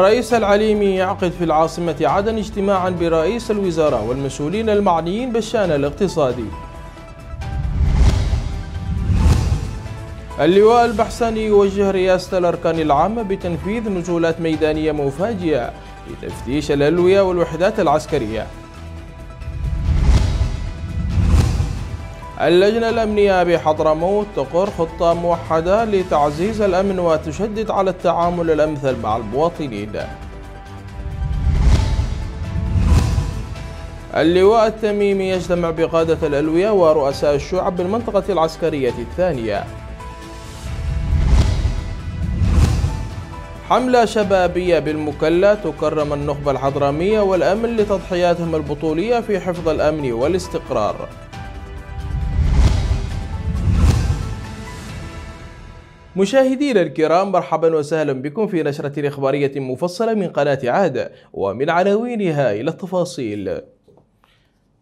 الرئيس العليمي يعقد في العاصمة عدن اجتماعا برئيس الوزراء والمسؤولين المعنيين بالشأن الاقتصادي اللواء البحساني يوجه رئاسة الأركان العامة بتنفيذ نزولات ميدانية مفاجئة لتفتيش الألوية والوحدات العسكرية اللجنة الأمنية بحضرموت تقر خطة موحدة لتعزيز الأمن وتشدد على التعامل الأمثل مع المواطنين اللواء التميمي يجتمع بقادة الألوية ورؤساء الشعب بالمنطقة العسكرية الثانية حملة شبابية بالمكلة تكرم النخبة الحضرمية والأمن لتضحياتهم البطولية في حفظ الأمن والاستقرار مشاهدينا الكرام مرحبا وسهلا بكم في نشرة إخبارية مفصلة من قناة عادة ومن عناوينها إلى التفاصيل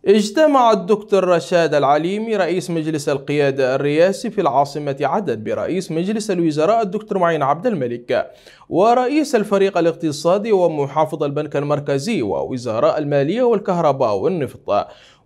اجتمع الدكتور رشاد العليمي رئيس مجلس القيادة الرئاسي في العاصمة عدن برئيس مجلس الوزراء الدكتور معين عبد الملك ورئيس الفريق الاقتصادي ومحافظ البنك المركزي ووزراء المالية والكهرباء والنفط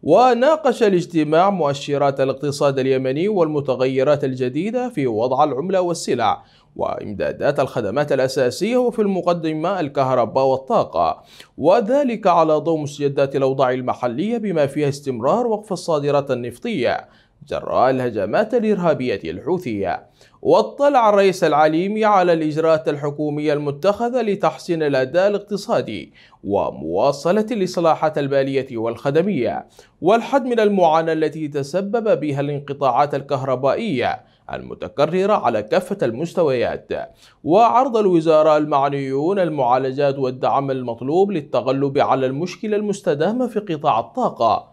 وناقش الاجتماع مؤشرات الاقتصاد اليمني والمتغيرات الجديدة في وضع العملة والسلع وإمدادات الخدمات الأساسية وفي المقدمة الكهرباء والطاقة وذلك على ضوء مستجدات الأوضاع المحلية بما فيها استمرار وقف الصادرات النفطية جراء الهجمات الإرهابية الحوثية واطلع الرئيس العليمي على الإجراءات الحكومية المتخذة لتحسين الأداء الاقتصادي ومواصلة الإصلاحات البالية والخدمية والحد من المعاناة التي تسبب بها الانقطاعات الكهربائية المتكررة على كافة المستويات وعرض الوزراء المعنيون المعالجات والدعم المطلوب للتغلب على المشكلة المستدامة في قطاع الطاقة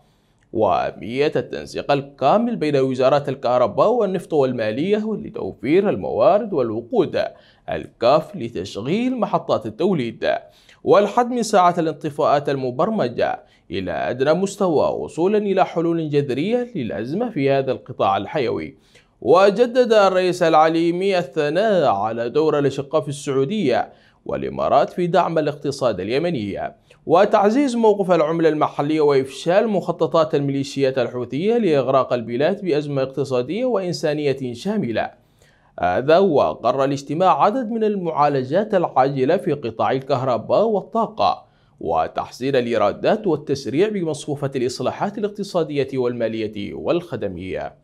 وأهمية التنسيق الكامل بين وزارات الكهرباء والنفط والمالية لتوفير الموارد والوقود الكاف لتشغيل محطات التوليد والحد من ساعات الانطفاءات المبرمجة إلى أدنى مستوى وصولا إلى حلول جذرية للأزمة في هذا القطاع الحيوي وجدد الرئيس العليمي الثناء على دور الأشقاء في السعودية والإمارات في دعم الاقتصاد اليمني وتعزيز موقف العملة المحلية وإفشال مخططات الميليشيات الحوثية لإغراق البلاد بأزمة اقتصادية وإنسانية شاملة هذا وقر الاجتماع عدد من المعالجات العاجلة في قطاع الكهرباء والطاقة وتحسين الإيرادات والتسريع بمصفوفة الإصلاحات الاقتصادية والمالية والخدمية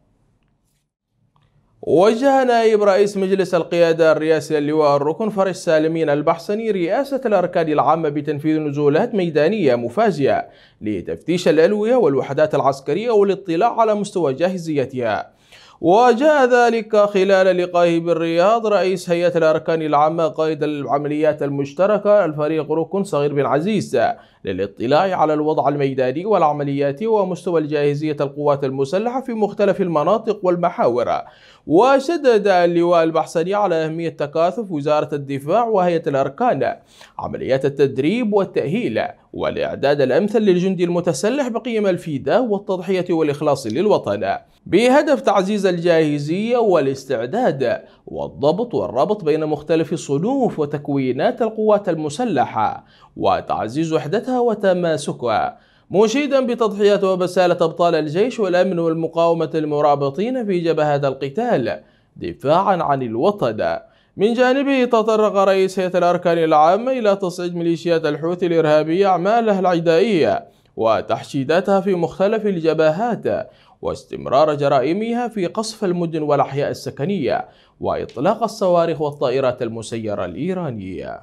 وجه نائب رئيس مجلس القيادة الرئاسي اللواء الركن فرج سالمين البحسني رئاسة الأركان العامة بتنفيذ نزولات ميدانية مفاجئة لتفتيش الألوية والوحدات العسكرية والاطلاع على مستوى جاهزيتها وجاء ذلك خلال لقائه بالرياض رئيس هيئة الأركان العامة قائد العمليات المشتركة الفريق ركن صغير بن عزيز للاطلاع على الوضع الميداني والعمليات ومستوى الجاهزية القوات المسلحة في مختلف المناطق والمحاور وشدد اللواء البحسني على أهمية تكاثف وزارة الدفاع وهيئة الأركان عمليات التدريب والتأهيل والإعداد الأمثل للجندي المتسلح بقيم الفداء والتضحية والإخلاص للوطن بهدف تعزيز الجاهزية والاستعداد والضبط والربط بين مختلف صنوف وتكوينات القوات المسلحة وتعزيز وحدتها وتماسكها مشيدا بتضحية وبسالة أبطال الجيش والأمن والمقاومة المرابطين في جبهات القتال دفاعا عن الوطن من جانبه تطرق رئيس هيئة الأركان العامة إلى تصعيد ميليشيات الحوثي الإرهابية أعمالها العدائية وتحشيداتها في مختلف الجبهات واستمرار جرائمها في قصف المدن والأحياء السكنية وإطلاق الصواريخ والطائرات المسيرة الإيرانية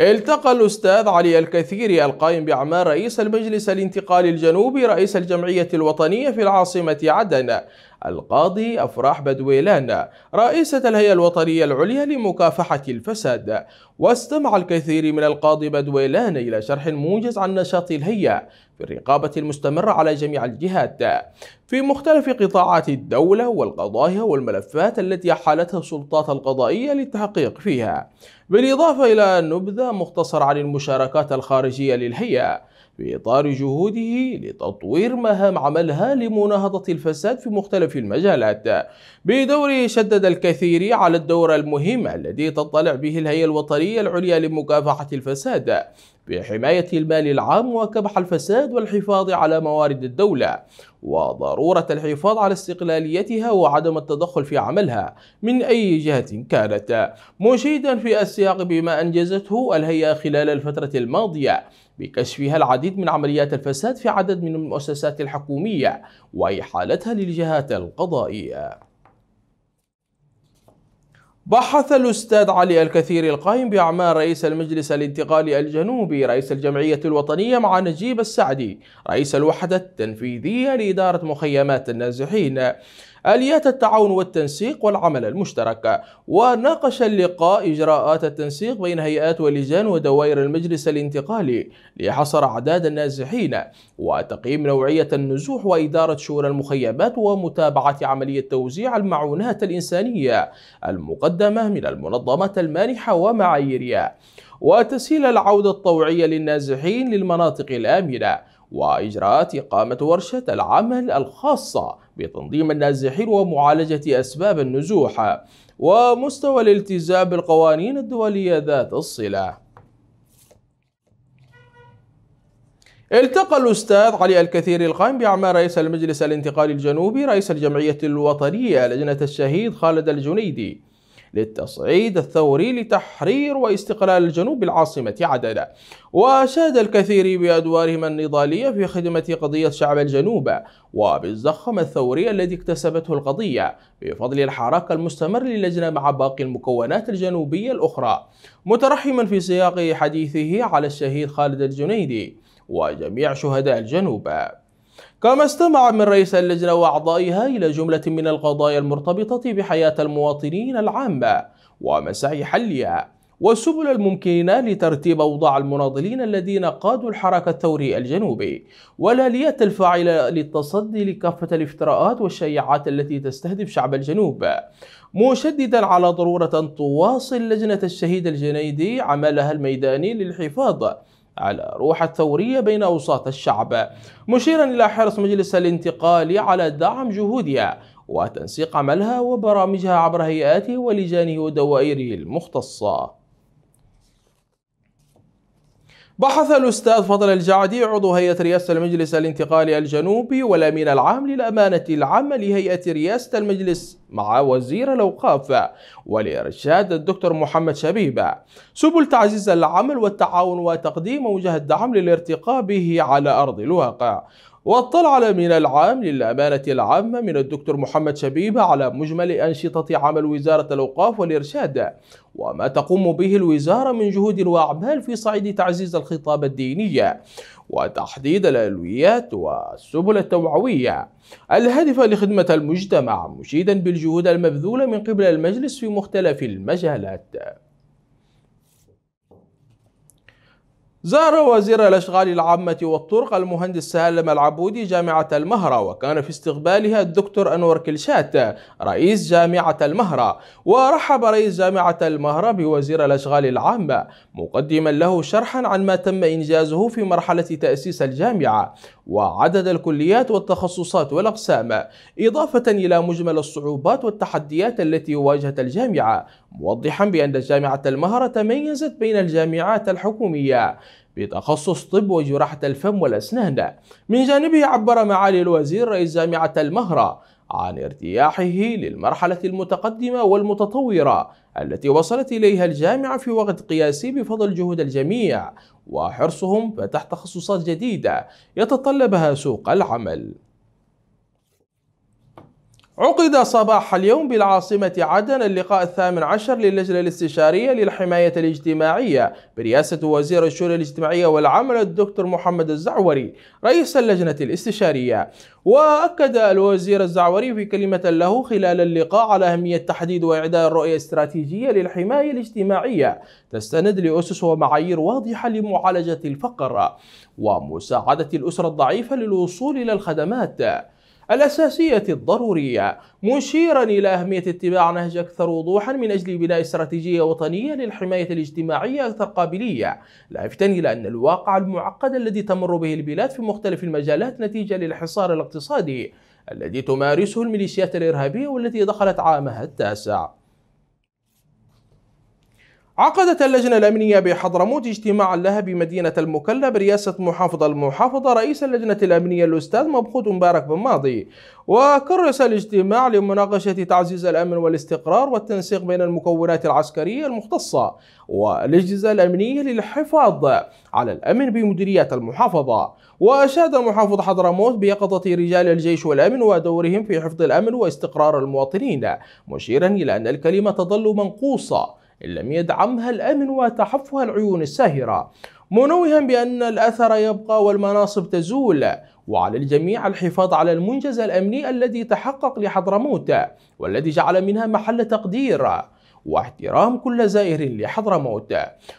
التقى الأستاذ علي الكثيري القائم بأعمال رئيس المجلس الانتقالي الجنوبي رئيس الجمعية الوطنية في العاصمة عدن القاضي أفراح بدويلان رئيسة الهيئة الوطنية العليا لمكافحة الفساد واستمع الكثير من القاضي بدويلان إلى شرح موجز عن نشاط الهيئة في الرقابة المستمرة على جميع الجهات في مختلف قطاعات الدولة والقضايا والملفات التي حالتها السلطات القضائية للتحقيق فيها بالإضافة إلى نبذة مختصرة عن المشاركات الخارجية للهيئة في إطار جهوده لتطوير مهام عملها لمناهضة الفساد في مختلف المجالات بدوره شدد الكثير على الدور المهم الذي تطلع به الهيئة الوطنية العليا لمكافحة الفساد بحماية المال العام وكبح الفساد والحفاظ على موارد الدولة وضرورة الحفاظ على استقلاليتها وعدم التدخل في عملها من أي جهة كانت مشيدا في السياق بما أنجزته الهيئة خلال الفترة الماضية بكشفها العديد من عمليات الفساد في عدد من المؤسسات الحكومية وإحالتها للجهات القضائية بحث الأستاذ علي الكثير القائم بأعمال رئيس المجلس الانتقالي الجنوبي رئيس الجمعية الوطنية مع نجيب السعدي رئيس الوحدة التنفيذية لإدارة مخيمات النازحين آليات التعاون والتنسيق والعمل المشترك وناقش اللقاء إجراءات التنسيق بين هيئات ولجان ودوائر المجلس الانتقالي لحصر أعداد النازحين وتقييم نوعية النزوح وإدارة شؤون المخيمات ومتابعة عملية توزيع المعونات الإنسانية المقدمة من المنظمات المانحة ومعاييرها وتسهيل العودة الطوعية للنازحين للمناطق الآمنة وإجراءات إقامة ورشة العمل الخاصة بتنظيم النازحين ومعالجة أسباب النزوح ومستوى الالتزام بالقوانين الدولية ذات الصلة التقى الأستاذ علي الكثير القائم بأعمال رئيس المجلس الانتقالي الجنوبي رئيس الجمعية الوطنية لجنة الشهيد خالد الجنيدي للتصعيد الثوري لتحرير واستقلال الجنوب العاصمة عدن وشاد الكثير بأدوارهم النضالية في خدمة قضية شعب الجنوب وبالزخم الثوري الذي اكتسبته القضية بفضل الحراك المستمر للجنة مع باقي المكونات الجنوبية الأخرى مترحما في سياق حديثه على الشهيد خالد الجنيدي وجميع شهداء الجنوب كما استمع من رئيس اللجنة وأعضائها إلى جملة من القضايا المرتبطة بحياة المواطنين العامة ومساعي حلها والسبل الممكنة لترتيب أوضاع المناضلين الذين قادوا الحركة الثوري الجنوبي والآليات الفاعلة للتصدي لكافة الافتراءات والشيعات التي تستهدف شعب الجنوب مشددا على ضرورة أن تواصل لجنة الشهيد الجنيدي عملها الميداني للحفاظ على روح الثورية بين أوساط الشعب مشيرا إلى حرص مجلس الانتقال على دعم جهودها وتنسيق عملها وبرامجها عبر هيئاته ولجانه ودوائره المختصة بحث الأستاذ فضل الجعدي عضو هيئة رئاسة المجلس الانتقالي الجنوبي والأمين العام للأمانة العامة لهيئة رئاسة المجلس مع وزير الأوقاف والإرشاد الدكتور محمد شبيبة سبل تعزيز العمل والتعاون وتقديم وجه الدعم للارتقاء به على أرض الواقع واطلع الأمين العام للأمانة العامة من الدكتور محمد شبيبة على مجمل أنشطة عمل وزارة الأوقاف والإرشاد وما تقوم به الوزارة من جهود وأعمال في صعيد تعزيز الخطاب الدينية وتحديد الألويات والسبل التوعوية الهادفة لخدمة المجتمع مشيدا بالجهود المبذولة من قبل المجلس في مختلف المجالات زار وزير الأشغال العامة والطرق المهندس سالم العبودي جامعة المهرة وكان في استقبالها الدكتور أنور كلشات رئيس جامعة المهرة ورحب رئيس جامعة المهرة بوزير الأشغال العامة مقدما له شرحا عن ما تم إنجازه في مرحلة تأسيس الجامعة وعدد الكليات والتخصصات والأقسام إضافة إلى مجمل الصعوبات والتحديات التي واجهت الجامعة موضحا بأن جامعة المهرة تميزت بين الجامعات الحكومية بتخصص طب وجراحة الفم والأسنان من جانبه عبر معالي الوزير رئيس جامعة المهرة عن ارتياحه للمرحلة المتقدمة والمتطورة التي وصلت إليها الجامعة في وقت قياسي بفضل جهود الجميع وحرصهم فتح تخصصات جديدة يتطلبها سوق العمل عقد صباح اليوم بالعاصمة عدن اللقاء الثامن عشر للجنة الاستشارية للحماية الاجتماعية برئاسة وزير الشؤون الاجتماعية والعمل الدكتور محمد الزعوري رئيس اللجنة الاستشارية وأكد الوزير الزعوري في كلمة له خلال اللقاء على أهمية تحديد وإعداد رؤية استراتيجية للحماية الاجتماعية تستند لأسس ومعايير واضحة لمعالجة الفقر ومساعدة الأسرة الضعيفة للوصول إلى الخدمات الأساسية الضرورية مشيرا إلى أهمية اتباع نهج أكثر وضوحا من أجل بناء استراتيجية وطنية للحماية الاجتماعية أكثر قابلية لافتا إلى أن الواقع المعقد الذي تمر به البلاد في مختلف المجالات نتيجة للحصار الاقتصادي الذي تمارسه الميليشيات الإرهابية والتي دخلت عامها التاسع عقدت اللجنة الأمنية بحضرموت اجتماعا لها بمدينة المكلا برئاسة محافظ المحافظة رئيس اللجنة الأمنية الأستاذ مبخوت مبارك بن ماضي وكرس الاجتماع لمناقشة تعزيز الأمن والاستقرار والتنسيق بين المكونات العسكرية المختصة والأجهزة الأمنية للحفاظ على الأمن بمديريات المحافظة وأشاد محافظ حضرموت بيقظة رجال الجيش والأمن ودورهم في حفظ الأمن واستقرار المواطنين مشيرا إلى أن الكلمة تظل منقوصة إن لم يدعمها الأمن وتحفها العيون الساهرة منوها بأن الأثر يبقى والمناصب تزول وعلى الجميع الحفاظ على المنجز الأمني الذي تحقق لحضرموت والذي جعل منها محل تقدير واحترام كل زائر لحضرموت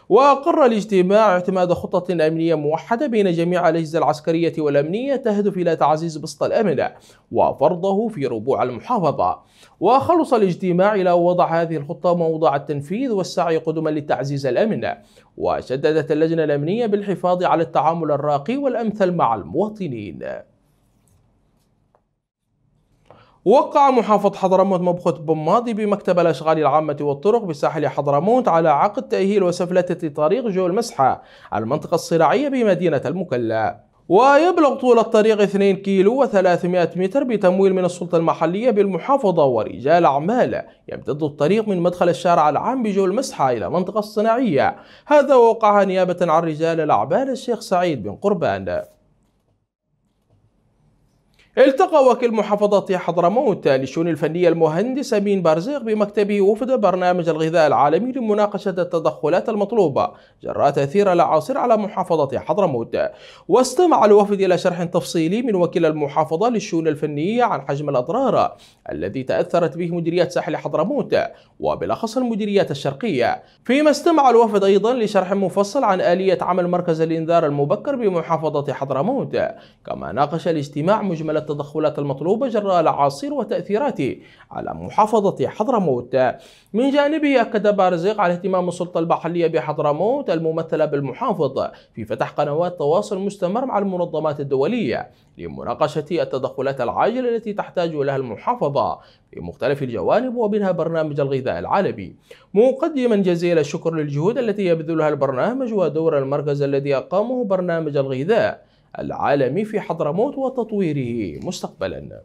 وأقر الاجتماع اعتماد خطة أمنية موحدة بين جميع الأجهزة العسكرية والأمنية تهدف إلى تعزيز بسط الأمن وفرضه في ربوع المحافظة وخلص الاجتماع إلى وضع هذه الخطة موضع التنفيذ والسعي قدما لتعزيز الأمن وشددت اللجنة الأمنية بالحفاظ على التعامل الراقي والأمثل مع المواطنين وقع محافظ حضرموت مبخوت بماضي بمكتب الأشغال العامة والطرق بساحل حضرموت على عقد تأهيل وسفلتة طريق جو المسحة المنطقة الصناعية بمدينة المكلا ويبلغ طول الطريق 2 كيلو و300 متر بتمويل من السلطة المحلية بالمحافظة ورجال أعمال يمتد الطريق من مدخل الشارع العام بجو المسحة إلى المنطقة الصناعية هذا وقعها نيابة عن رجال الأعمال الشيخ سعيد بن قربان التقى وكيل محافظة حضرموت للشؤون الفنية المهندس أمين بارزيق بمكتبه وفد برنامج الغذاء العالمي لمناقشة التدخلات المطلوبة جراء تأثير الأعاصير على محافظة حضرموت واستمع الوفد إلى شرح تفصيلي من وكيل المحافظة للشؤون الفنية عن حجم الأضرار الذي تأثرت به مديريات ساحل حضرموت وبالأخص المديريات الشرقية فيما استمع الوفد أيضا لشرح مفصل عن آلية عمل مركز الإنذار المبكر بمحافظة حضرموت كما ناقش الاجتماع مجمل التدخلات المطلوبة جراء الأعاصير وتأثيراته على محافظة حضرموت من جانبه أكد بارزيق على اهتمام السلطة المحلية بحضرموت الممثلة بالمحافظ في فتح قنوات تواصل مستمر مع المنظمات الدولية لمناقشة التدخلات العاجلة التي تحتاج لها المحافظة في مختلف الجوانب ومنها برنامج الغذاء العالمي مقدما جزيل الشكر للجهود التي يبذلها البرنامج ودور المركز الذي أقامه برنامج الغذاء العالمي في حضرموت وتطويره مستقبلا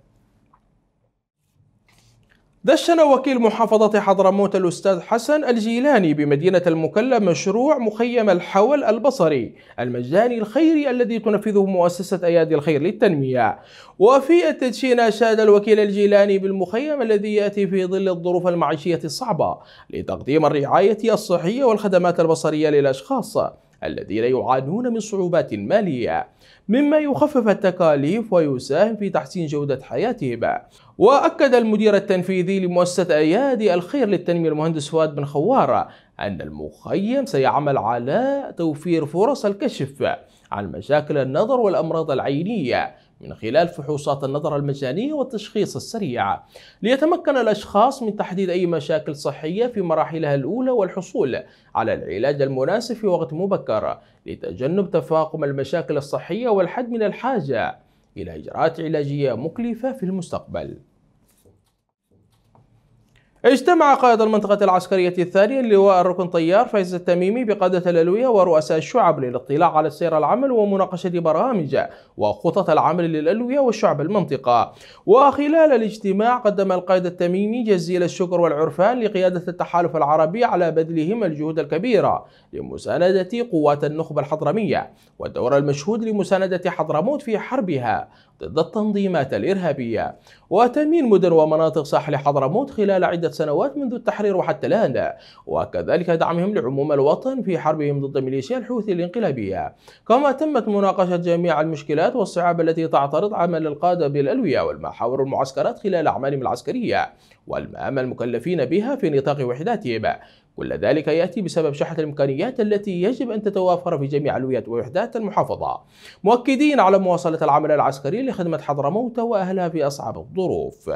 دشن وكيل محافظة حضرموت الأستاذ حسن الجيلاني بمدينة المكلا مشروع مخيم الحول البصري المجاني الخيري الذي تنفذه مؤسسة أيادي الخير للتنمية وفي التدشين أشاد الوكيل الجيلاني بالمخيم الذي يأتي في ظل الظروف المعيشية الصعبة لتقديم الرعاية الصحية والخدمات البصرية للأشخاص الذين يعانون من صعوبات مالية مما يخفف التكاليف ويساهم في تحسين جودة حياتهم وأكد المدير التنفيذي لمؤسسة أيادي الخير للتنمية المهندس فؤاد بن خوارة أن المخيم سيعمل على توفير فرص الكشف عن مشاكل النظر والأمراض العينية من خلال فحوصات النظرة المجانية والتشخيص السريع ليتمكن الأشخاص من تحديد أي مشاكل صحية في مراحلها الأولى والحصول على العلاج المناسب في وقت مبكر لتجنب تفاقم المشاكل الصحية والحد من الحاجة إلى إجراءات علاجية مكلفة في المستقبل اجتمع قائد المنطقة العسكرية الثانية اللواء الركن طيار فايز التميمي بقادة الألوية ورؤساء الشعب للاطلاع على سير العمل ومناقشة برامج وخطط العمل للألوية وشعب المنطقة وخلال الاجتماع قدم القائد التميمي جزيل الشكر والعرفان لقيادة التحالف العربي على بذلهم الجهود الكبيرة لمساندة قوات النخبة الحضرمية والدور المشهود لمساندة حضرموت في حربها ضد التنظيمات الإرهابية وتأمين مدن ومناطق ساحل حضرموت خلال عدة سنوات منذ التحرير وحتى الآن وكذلك دعمهم لعموم الوطن في حربهم ضد ميليشيا الحوثي الانقلابية كما تمت مناقشة جميع المشكلات والصعاب التي تعترض عمل القادة بالألوية والمحاور والمعسكرات خلال أعمالهم العسكرية والمهام المكلفين بها في نطاق وحداتهم كل ذلك يأتي بسبب شحة الإمكانيات التي يجب أن تتوافر في جميع الولايات ووحدات المحافظة مؤكدين على مواصلة العمل العسكري لخدمة حضرموت وأهلها في أصعب الظروف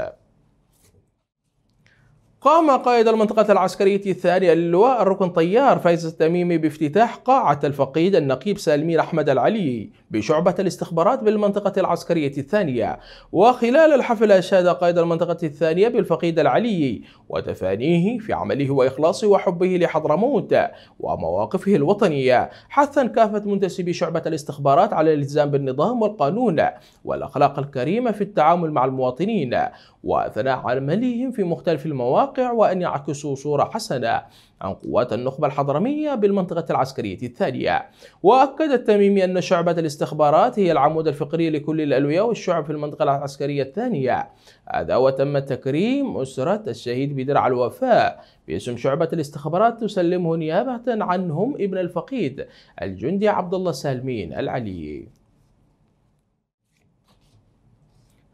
قام قائد المنطقة العسكرية الثانية للواء الركن طيار فايز التميمي بافتتاح قاعة الفقيد النقيب سالمين أحمد العلي بشعبة الاستخبارات بالمنطقة العسكرية الثانية وخلال الحفل أشاد قائد المنطقة الثانية بالفقيد العلي وتفانيه في عمله وإخلاصه وحبه لحضرموت ومواقفه الوطنية حثا كافة منتسبي شعبة الاستخبارات على الالتزام بالنظام والقانون والأخلاق الكريمة في التعامل مع المواطنين وأثناء عملهم في مختلف المواقع وأن يعكسوا صورة حسنة عن قوات النخبة الحضرمية بالمنطقة العسكرية الثانية وأكد التميمي أن شعبة الاستخبارات هي العمود الفقري لكل الألوية والشعب في المنطقة العسكرية الثانية هذا وتم تكريم أسرة الشهيد بدرع الوفاء باسم شعبة الاستخبارات تسلمه نيابة عنهم ابن الفقيد الجندي عبد الله سالمين العلي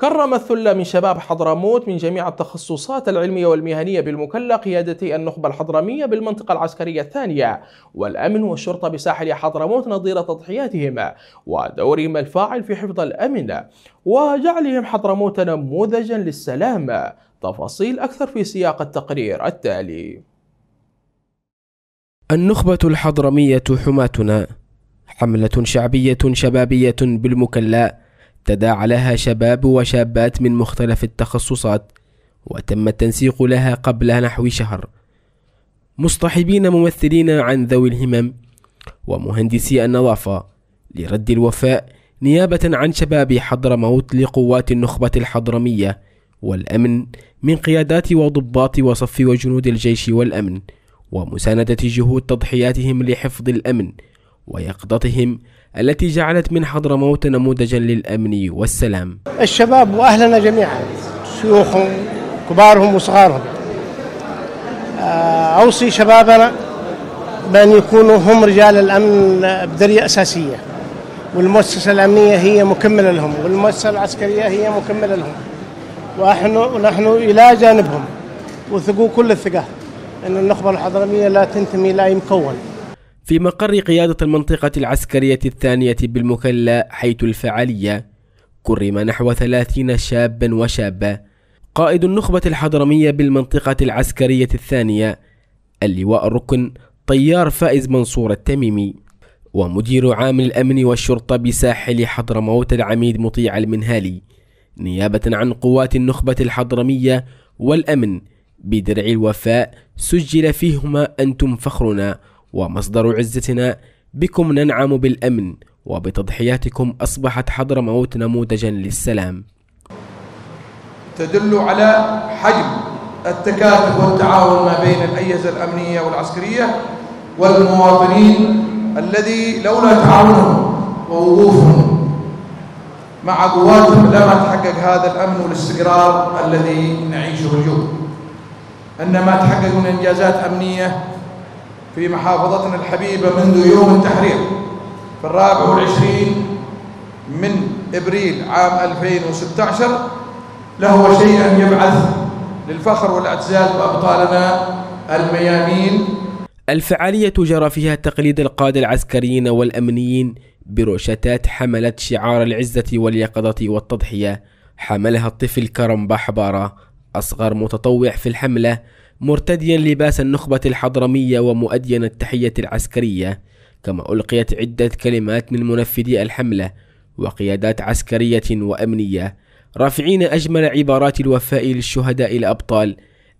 كرم الثلة من شباب حضرموت من جميع التخصصات العلمية والمهنية بالمكلة قيادة النخبة الحضرمية بالمنطقة العسكرية الثانية والأمن والشرطة بساحل حضرموت نظير تضحياتهم ودورهم الفاعل في حفظ الأمن وجعلهم حضرموت نموذجا للسلام تفاصيل أكثر في سياق التقرير التالي النخبة الحضرمية حماتنا حملة شعبية شبابية بالمكلا تداعى لها شباب وشابات من مختلف التخصصات وتم التنسيق لها قبل نحو شهر مصطحبين ممثلين عن ذوي الهمم ومهندسي النظافة لرد الوفاء نيابة عن شباب حضرموت لقوات النخبة الحضرمية والأمن من قيادات وضباط وصف وجنود الجيش والأمن ومساندة جهود تضحياتهم لحفظ الأمن ويقظتهم التي جعلت من حضرموت نموذجا للأمن والسلام الشباب وأهلنا جميعا شيوخهم كبارهم وصغارهم آه، أوصي شبابنا بأن يكونوا هم رجال الأمن بذريه أساسية والمؤسسة الأمنية هي مكملة لهم والمؤسسة العسكرية هي مكملة لهم ونحن ونحن إلى جانبهم وثقوا كل الثقة أن النخبة الحضرمية لا تنتمي لأي مكون في مقر قيادة المنطقة العسكرية الثانية بالمكلا حيث الفعالية كرم نحو ثلاثين شابا وشابة قائد النخبة الحضرمية بالمنطقة العسكرية الثانية اللواء الركن طيار فائز منصور التميمي ومدير عام الأمن والشرطة بساحل حضرموت العميد مطيع المنهالي نيابة عن قوات النخبة الحضرمية والأمن بدرع الوفاء سجل فيهما أنتم فخرنا ومصدر عزتنا بكم ننعم بالأمن وبتضحياتكم أصبحت حضرموت نموذجا للسلام تدل على حجم التكاتف والتعاون ما بين الأجهزة الأمنية والعسكرية والمواطنين الذي لولا تعاونهم ووقوفهم مع قواتهم لما تحقق هذا الأمن والاستقرار الذي نعيشه اليوم أن ما تحقق من إنجازات أمنية في محافظتنا الحبيبة منذ يوم التحرير في الرابع والعشرين من إبريل عام 2016 لهو شيئا يبعث للفخر والاعتزاز بأبطالنا الميامين الفعالية جرى فيها تقليد القادة العسكريين والأمنيين بروشتات حملت شعار العزة واليقظة والتضحية حملها الطفل كرم بحبارة أصغر متطوع في الحملة مرتديا لباس النخبة الحضرمية ومؤديا التحية العسكرية كما ألقيت عدة كلمات من منفذي الحملة وقيادات عسكرية وأمنية رافعين أجمل عبارات الوفاء للشهداء الأبطال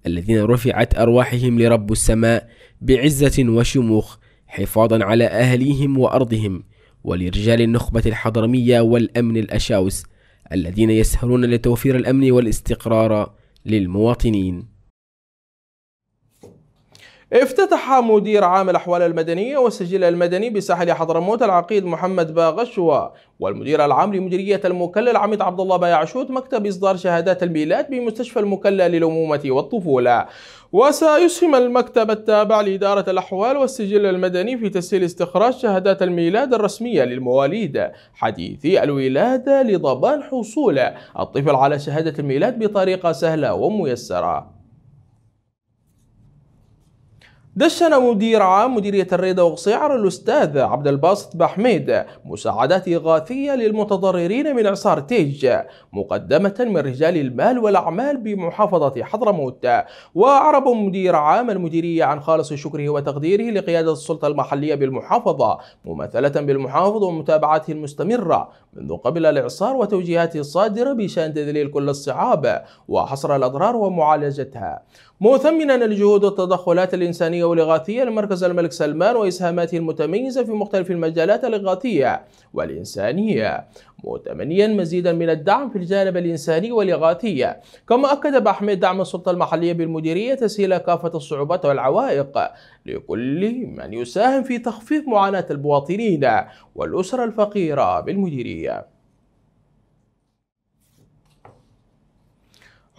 الذين رفعت أرواحهم لرب السماء بعزة وشموخ حفاظا على أهليهم وأرضهم ولرجال النخبة الحضرمية والأمن الأشاوس الذين يسهرون لتوفير الأمن والاستقرار للمواطنين افتتح مدير عام الأحوال المدنية والسجل المدني بساحل حضرموت العقيد محمد باغشوة والمدير العام لمديرية المكلا العميد عبد الله بايعشوت مكتب إصدار شهادات الميلاد بمستشفى المكلا للأمومة والطفولة وسيسهم المكتب التابع لإدارة الأحوال والسجل المدني في تسهيل استخراج شهادات الميلاد الرسمية للمواليد حديثي الولادة لضمان حصول الطفل على شهادة الميلاد بطريقة سهلة وميسرة دشن مدير عام مديرية الريدة وقصيعر الأستاذ عبد الباسط بحميد مساعدات إغاثية للمتضررين من إعصار تيج مقدمة من رجال المال والأعمال بمحافظة حضرموت وأعرب مدير عام المديرية عن خالص شكره وتقديره لقيادة السلطة المحلية بالمحافظة مماثلة بالمحافظ ومتابعته المستمرة منذ قبل الإعصار وتوجيهاته الصادرة بشأن تذليل كل الصعاب وحصر الأضرار ومعالجتها مثمنا الجهود والتدخلات الإنسانية والإغاثية لمركز الملك سلمان وإسهاماته المتميزة في مختلف المجالات الإغاثية والإنسانية متمنيا مزيدا من الدعم في الجانب الإنساني والإغاثي كما أكد بأحمد دعم السلطة المحلية بالمديرية تسهيل كافة الصعوبات والعوائق لكل من يساهم في تخفيف معاناة المواطنين والأسرة الفقيرة بالمديرية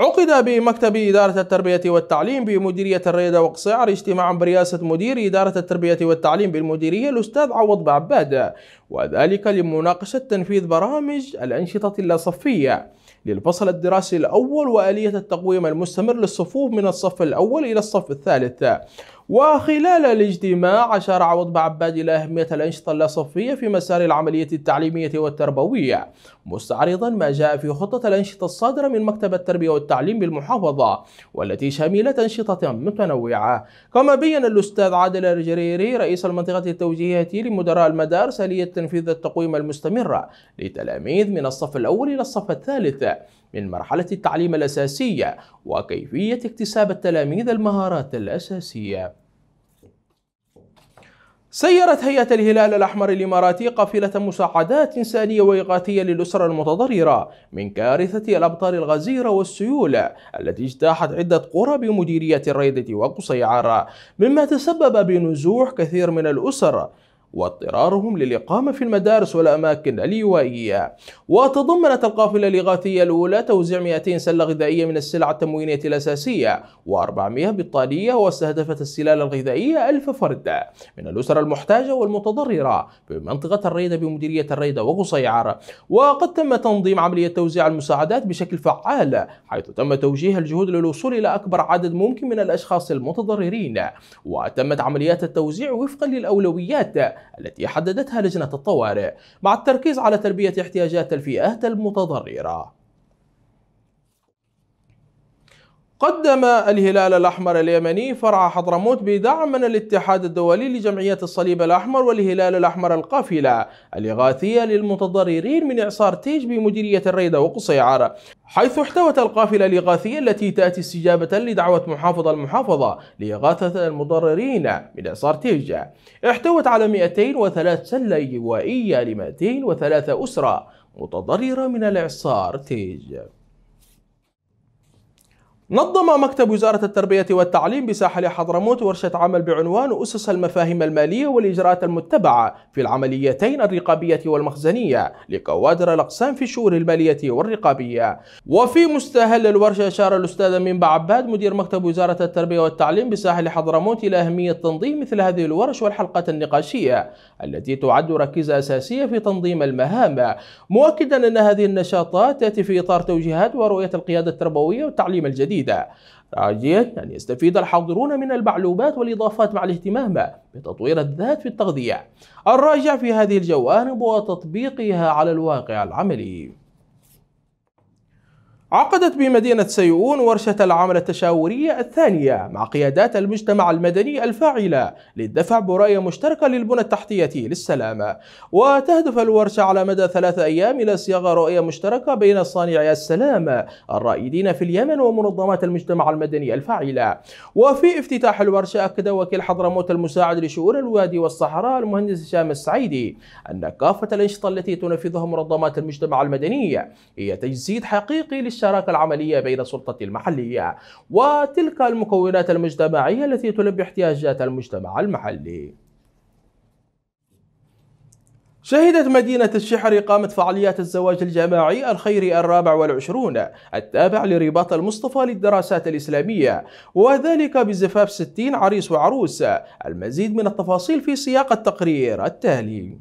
عقد بمكتب إدارة التربية والتعليم بمديرية الريدة وقصيعر اجتماع برئاسة مدير إدارة التربية والتعليم بالمديرية الأستاذ عوض بعباد وذلك لمناقشة تنفيذ برامج الأنشطة اللاصفية للفصل الدراسي الأول وآلية التقويم المستمر للصفوف من الصف الأول إلى الصف الثالث وخلال الاجتماع أشار عوض بعباد إلى أهمية الأنشطة اللاصفية في مسار العملية التعليمية والتربوية مستعرضا ما جاء في خطة الأنشطة الصادرة من مكتب التربية والتعليم بالمحافظة والتي شملت أنشطة متنوعة كما بين الأستاذ عادل الجريري رئيس المنطقة التوجيهية لمدراء المدارس آلية تنفيذ التقويم المستمرة لتلاميذ من الصف الأول إلى الصف الثالث من مرحلة التعليم الأساسية وكيفية اكتساب التلاميذ المهارات الأساسية سيرت هيئة الهلال الأحمر الإماراتي قافلة مساعدات إنسانية وإغاثية للأسرة المتضررة من كارثة الأبطال الغزيرة والسيول التي اجتاحت عدة قرى بمديرية الريدة وقصيعرة مما تسبب بنزوح كثير من الأسر واضطرارهم للإقامة في المدارس والأماكن الإيوائية وتضمنت القافلة الإغاثية الأولى توزيع 200 سلة غذائية من السلع التموينية الأساسية و400 بطانية واستهدفت السلال الغذائية 1000 فرد من الأسر المحتاجة والمتضررة في منطقة الريدة بمديرية الريدة وقصيعر وقد تم تنظيم عملية توزيع المساعدات بشكل فعال حيث تم توجيه الجهود للوصول إلى أكبر عدد ممكن من الأشخاص المتضررين وتمت عمليات التوزيع وفقا للأولويات التي حددتها لجنة الطوارئ مع التركيز على تلبية احتياجات الفئات المتضررة قدم الهلال الأحمر اليمني فرع حضرموت بدعم من الاتحاد الدولي لجمعية الصليب الأحمر والهلال الأحمر القافلة الإغاثية للمتضررين من إعصار تيج بمديرية الريدة وقصيعر حيث احتوت القافلة الإغاثية التي تأتي استجابة لدعوة محافظ المحافظة لإغاثة المضررين من إعصار تيج احتوت على 203 سلة إيوائية ل 203 أسرة متضررة من الإعصار تيج نظم مكتب وزارة التربية والتعليم بساحل حضرموت ورشة عمل بعنوان أسس المفاهيم المالية والإجراءات المتبعة في العمليتين الرقابية والمخزنية لكوادر الأقسام في الشؤون المالية والرقابية وفي مستهل الورشة أشار الأستاذ منبع عباد مدير مكتب وزارة التربية والتعليم بساحل حضرموت إلى أهمية تنظيم مثل هذه الورش والحلقات النقاشية التي تعد ركيزة أساسية في تنظيم المهام مؤكدا أن هذه النشاطات تأتي في إطار توجيهات ورؤية القيادة التربوية والتعليم الجديد جديدة راجيا أن يعني يستفيد الحاضرون من المعلومات والإضافات مع الاهتمام بتطوير الذات في التغذية الراجع في هذه الجوانب وتطبيقها على الواقع العملي عقدت بمدينة سيئون ورشة العمل التشاورية الثانية مع قيادات المجتمع المدني الفاعلة للدفع برؤية مشتركة للبنى التحتية للسلام وتهدف الورشة على مدى ثلاثة أيام إلى صياغة رؤية مشتركة بين صانعي السلام الرائدين في اليمن ومنظمات المجتمع المدني الفاعلة وفي افتتاح الورشة أكد وكيل حضرموت المساعد لشؤون الوادي والصحراء المهندس هشام السعيدي أن كافة الأنشطة التي تنفذها منظمات المجتمع المدني هي تجسيد حقيقي الشراكة العملية بين السلطة المحلية وتلك المكونات المجتمعية التي تلبي احتياجات المجتمع المحلي شهدت مدينة الشحر إقامة فعاليات الزواج الجماعي الخيري الرابع والعشرون التابع لرباط المصطفى للدراسات الإسلامية وذلك بزفاف 60 عريس وعروس المزيد من التفاصيل في سياق التقرير التالي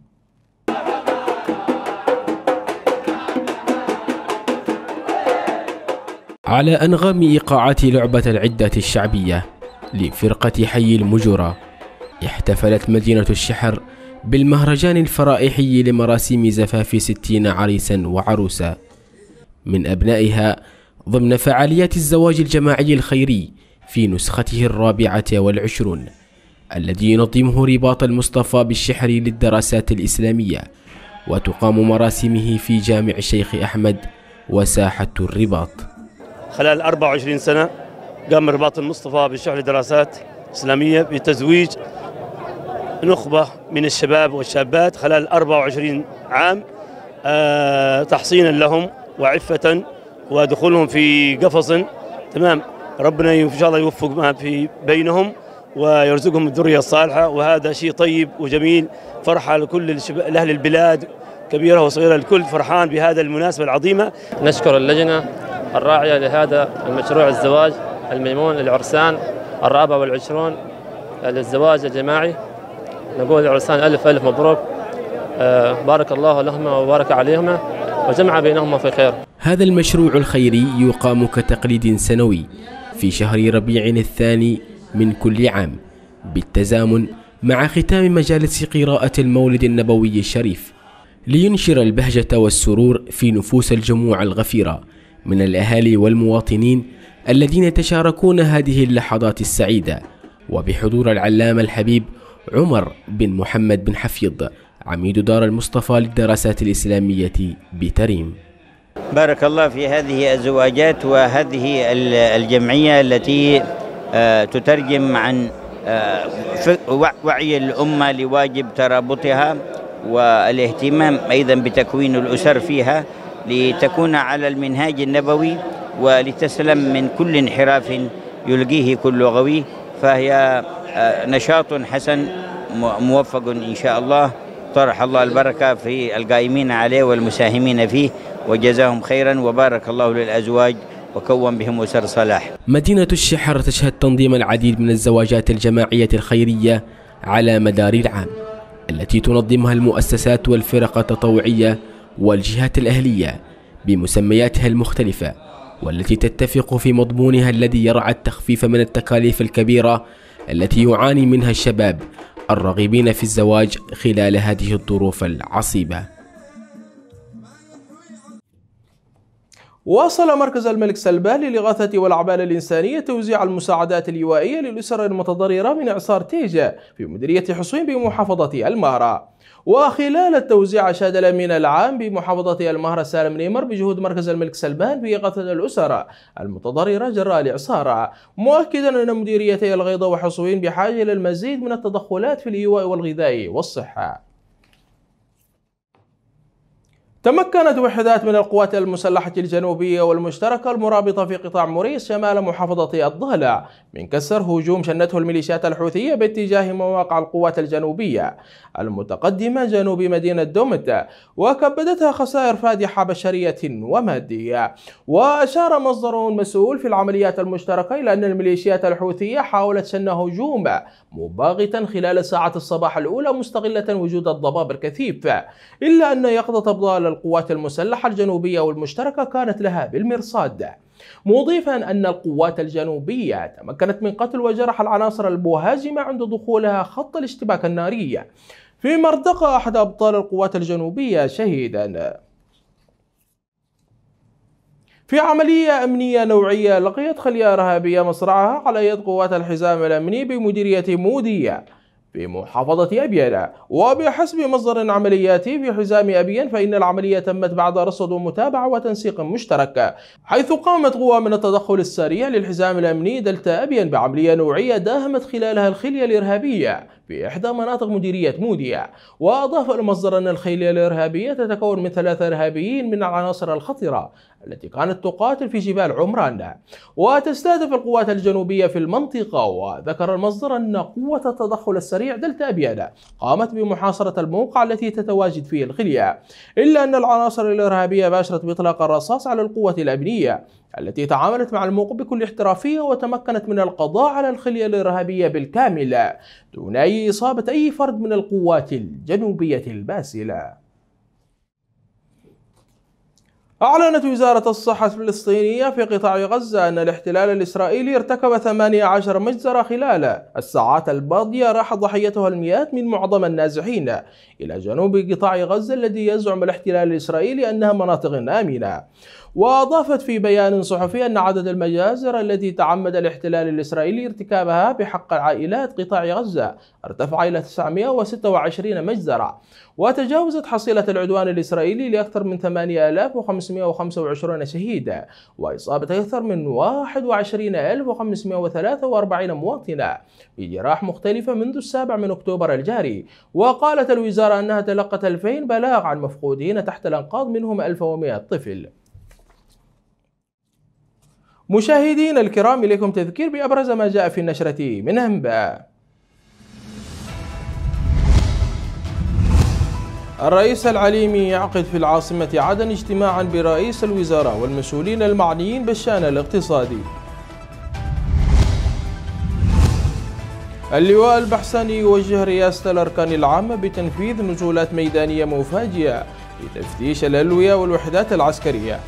على أنغام إيقاعات لعبة العدة الشعبية لفرقة حي المجرة احتفلت مدينة الشحر بالمهرجان الفرائحي لمراسيم زفاف ستين عريسا وعروسا من أبنائها ضمن فعاليات الزواج الجماعي الخيري في نسخته الرابعة والعشرون الذي ينظمه رباط المصطفى بالشحر للدراسات الإسلامية وتقام مراسمه في جامع الشيخ أحمد وساحة الرباط خلال 24 سنة قام رباط المصطفى بشعل دراسات إسلامية بتزويج نخبة من الشباب والشابات خلال 24 عام آه، تحصينا لهم وعفة ودخولهم في قفص تمام ربنا ان شاء الله يوفق ما في بينهم ويرزقهم الذريه الصالحه وهذا شيء طيب وجميل فرحه لكل اهل البلاد كبيره وصغيره الكل فرحان بهذا المناسبه العظيمه نشكر اللجنه الراعية لهذا المشروع الزواج الميمون للعرسان الرابع والعشرون للزواج الجماعي نقول العرسان ألف ألف مبروك آه، بارك الله لهما وبارك عليهما وجمع بينهما في خير هذا المشروع الخيري يقام كتقليد سنوي في شهر ربيع الثاني من كل عام بالتزامن مع ختام مجالس قراءة المولد النبوي الشريف لينشر البهجة والسرور في نفوس الجموع الغفيرة من الأهالي والمواطنين الذين يتشاركون هذه اللحظات السعيدة وبحضور العلامة الحبيب عمر بن محمد بن حفيظ عميد دار المصطفى للدراسات الإسلامية بتريم بارك الله في هذه الزواجات وهذه الجمعية التي آه، تترجم عن آه، وعي الأمة لواجب ترابطها والاهتمام أيضا بتكوين الأسر فيها لتكون على المنهاج النبوي ولتسلم من كل انحراف يلقيه كل لغوي فهي آه، نشاط حسن موفق إن شاء الله طرح الله البركة في القائمين عليه والمساهمين فيه وجزاهم خيرا وبارك الله للأزواج وكون بهم وسر صلاح مدينة الشحر تشهد تنظيم العديد من الزواجات الجماعية الخيرية على مدار العام التي تنظمها المؤسسات والفرق التطوعية والجهات الأهلية بمسمياتها المختلفة والتي تتفق في مضمونها الذي يرعى التخفيف من التكاليف الكبيرة التي يعاني منها الشباب الراغبين في الزواج خلال هذه الظروف العصيبة واصل مركز الملك سلمان للإغاثة والأعمال الإنسانية توزيع المساعدات الإيوائية للأسر المتضررة من إعصار تيجا في مديرية حصين بمحافظة المهرة وخلال التوزيع أشاد الأمين العام بمحافظة المهر سالم نيمر بجهود مركز الملك سلمان في إغاثة الأسر المتضررة جراء الإعصار مؤكدا أن مديريتي الغيضة وحصوين بحاجة إلى المزيد من التدخلات في الإيواء والغذاء والصحة تمكنت وحدات من القوات المسلحة الجنوبية والمشتركة المرابطة في قطاع موريس شمال محافظة الضالع من كسر هجوم شنته الميليشيات الحوثية باتجاه مواقع القوات الجنوبية المتقدمة جنوب مدينة دومت وكبدتها خسائر فادحة بشرية ومادية وأشار مصدر مسؤول في العمليات المشتركة إلى أن الميليشيات الحوثية حاولت شن هجوم مباغتا خلال ساعة الصباح الأولى مستغلة وجود الضباب الكثيف إلا أن يقظة أبطال القوات المسلحة الجنوبية والمشتركة كانت لها بالمرصاد مضيفا أن القوات الجنوبية تمكنت من قتل وجرح العناصر المهاجمة عند دخولها خط الاشتباك الناري فيما ارتقى أحد أبطال القوات الجنوبية شهيدا في عملية أمنية نوعية لقيت خلية إرهابية مصرعها على يد قوات الحزام الأمني بمديرية مودية بمحافظة أبيان وبحسب مصدر عملياتي في حزام أبيان فإن العملية تمت بعد رصد ومتابعة وتنسيق مشترك حيث قامت قوى من التدخل السريع للحزام الأمني دلتا أبيان بعملية نوعية داهمت خلالها الخلية الإرهابية في إحدى مناطق مديرية موديا وأضاف المصدر أن الخلية الإرهابية تتكون من ثلاثة إرهابيين من العناصر الخطرة التي كانت تقاتل في جبال عمران وتستهدف القوات الجنوبية في المنطقة وذكر المصدر أن قوة التدخل السريع دلتا أبيض قامت بمحاصرة الموقع التي تتواجد فيه الخلية إلا أن العناصر الإرهابية باشرت بإطلاق الرصاص على القوة الأمنية التي تعاملت مع الموقع بكل احترافية وتمكنت من القضاء على الخلية الإرهابية بالكامل دون أي إصابة أي فرد من القوات الجنوبية الباسلة أعلنت وزارة الصحة الفلسطينية في قطاع غزة أن الاحتلال الإسرائيلي ارتكب 18 مجزرة خلال الساعات الماضية راح ضحيتها المئات من معظم النازحين إلى جنوب قطاع غزة الذي يزعم الاحتلال الإسرائيلي أنها مناطق آمنة وأضافت في بيان صحفي أن عدد المجازر التي تعمد الاحتلال الإسرائيلي ارتكابها بحق عائلات قطاع غزة ارتفع إلى 926 مجزرة وتجاوزت حصيلة العدوان الإسرائيلي لأكثر من 8525 شهيدا وإصابة أكثر من 21543 مواطنا بجراح مختلفة منذ السابع من أكتوبر الجاري وقالت الوزارة أنها تلقت 2000 بلاغ عن مفقودين تحت الأنقاض منهم 1100 طفل مشاهدين الكرام إليكم تذكير بأبرز ما جاء في النشرة من أنباء الرئيس العليمي يعقد في العاصمة عدن اجتماعا برئيس الوزراء والمسؤولين المعنيين بالشأن الاقتصادي اللواء البحساني يوجه رئاسة الأركان العامة بتنفيذ نزولات ميدانية مفاجئة لتفتيش الألوية والوحدات العسكرية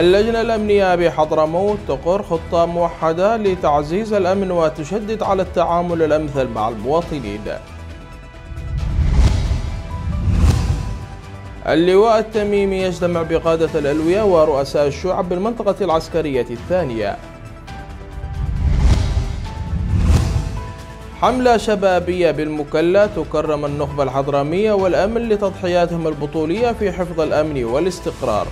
اللجنة الأمنية بحضرموت تقر خطة موحدة لتعزيز الأمن وتشدد على التعامل الأمثل مع المواطنين اللواء التميمي يجتمع بقادة الألوية ورؤساء الشعب بالمنطقة العسكرية الثانية حملة شبابية بالمكلة تكرم النخبة الحضرمية والأمن لتضحياتهم البطولية في حفظ الأمن والاستقرار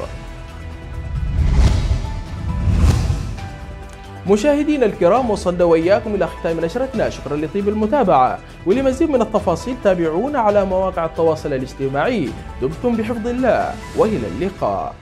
مشاهدينا الكرام وصلنا وإياكم إلى ختام نشرتنا شكرا لطيب المتابعة ولمزيد من التفاصيل تابعونا على مواقع التواصل الاجتماعي دمتم بحفظ الله وإلى اللقاء